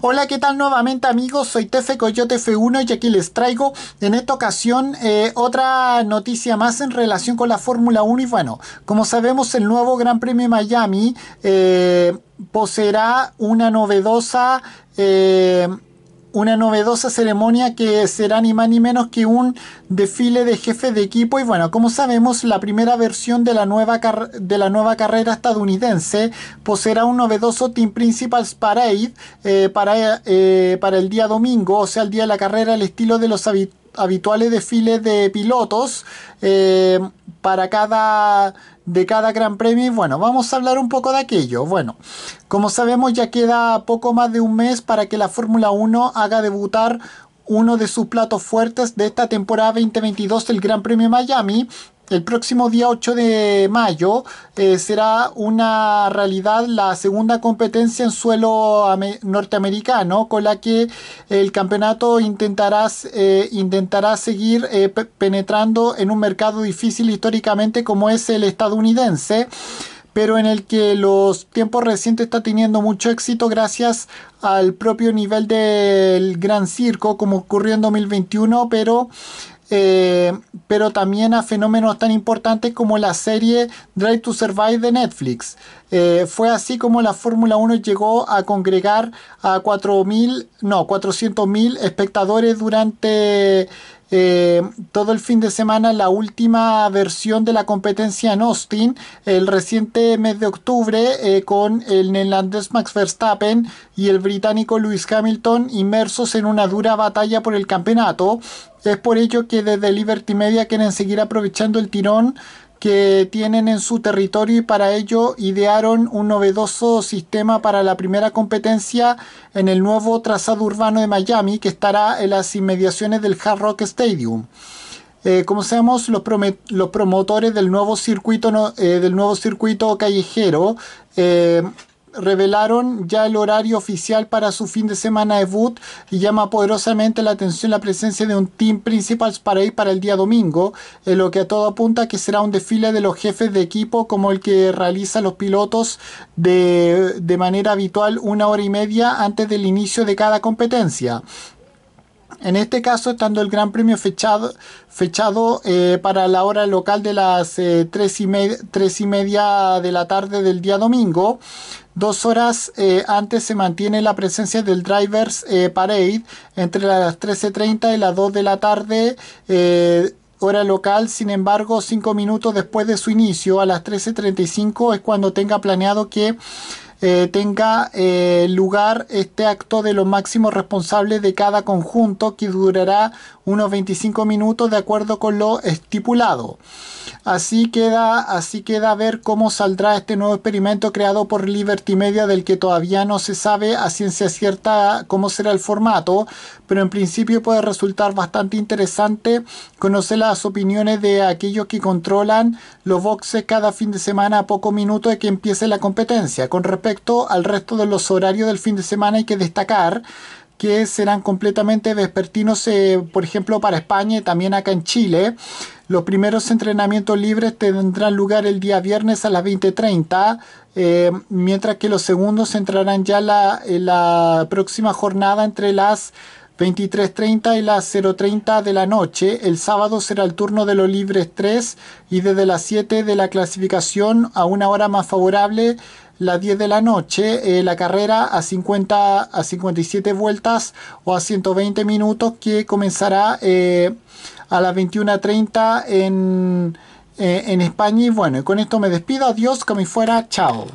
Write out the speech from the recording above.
Hola, ¿qué tal nuevamente amigos? Soy Tefe Coyote F1 y aquí les traigo en esta ocasión eh, otra noticia más en relación con la Fórmula 1 y bueno, como sabemos el nuevo Gran Premio Miami eh, poseerá una novedosa... Eh, una novedosa ceremonia que será ni más ni menos que un desfile de jefe de equipo y bueno, como sabemos la primera versión de la nueva, de la nueva carrera estadounidense poseerá un novedoso Team Principals Parade eh, para, eh, para el día domingo, o sea el día de la carrera al estilo de los habituales habituales desfiles de pilotos eh, para cada de cada gran premio y bueno vamos a hablar un poco de aquello bueno como sabemos ya queda poco más de un mes para que la Fórmula 1 haga debutar uno de sus platos fuertes de esta temporada 2022 el Gran Premio Miami el próximo día 8 de mayo eh, será una realidad la segunda competencia en suelo norteamericano con la que el campeonato intentará, eh, intentará seguir eh, penetrando en un mercado difícil históricamente como es el estadounidense pero en el que los tiempos recientes está teniendo mucho éxito gracias al propio nivel del Gran Circo, como ocurrió en 2021, pero eh, pero también a fenómenos tan importantes como la serie Drive to Survive de Netflix. Eh, fue así como la Fórmula 1 llegó a congregar a no, 400.000 espectadores durante eh, todo el fin de semana la última versión de la competencia en Austin, el reciente mes de octubre, eh, con el neerlandés Max Verstappen y el británico Lewis Hamilton inmersos en una dura batalla por el campeonato. Es por ello que desde Liberty Media quieren seguir aprovechando el tirón que tienen en su territorio y para ello idearon un novedoso sistema para la primera competencia en el nuevo trazado urbano de Miami que estará en las inmediaciones del Hard Rock Stadium. Eh, como sabemos, los, promotores del nuevo circuito, eh, del nuevo circuito callejero eh, revelaron ya el horario oficial para su fin de semana debut y llama poderosamente la atención la presencia de un team principal para ir para el día domingo, en lo que a todo apunta que será un desfile de los jefes de equipo como el que realiza los pilotos de, de manera habitual una hora y media antes del inicio de cada competencia. En este caso, estando el Gran Premio fechado, eh, para la hora local de las eh, tres 3, y media, de la tarde del día domingo, dos horas eh, antes se mantiene la presencia del Drivers Parade entre las 13.30 y las 2 de la tarde hora local, sin embargo, cinco minutos después de su inicio, a las 13.35, es cuando tenga planeado que eh, tenga eh, lugar este acto de los máximos responsables de cada conjunto que durará unos 25 minutos de acuerdo con lo estipulado. Así queda, así queda ver cómo saldrá este nuevo experimento creado por Liberty Media del que todavía no se sabe a ciencia cierta cómo será el formato, pero en principio puede resultar bastante interesante conocer las opiniones de aquellos que controlan los boxes cada fin de semana a poco minutos de que empiece la competencia. Con respecto al resto de los horarios del fin de semana hay que destacar que serán completamente vespertinos, eh, por ejemplo, para España y también acá en Chile. Los primeros entrenamientos libres tendrán lugar el día viernes a las 20.30, eh, mientras que los segundos entrarán ya la, en eh, la próxima jornada entre las 23.30 y las 0.30 de la noche. El sábado será el turno de los libres 3 y desde las 7 de la clasificación a una hora más favorable las 10 de la noche eh, la carrera a 50 a 57 vueltas o a 120 minutos que comenzará eh, a las 21.30 en, eh, en España y bueno, con esto me despido, adiós, me fuera, chao.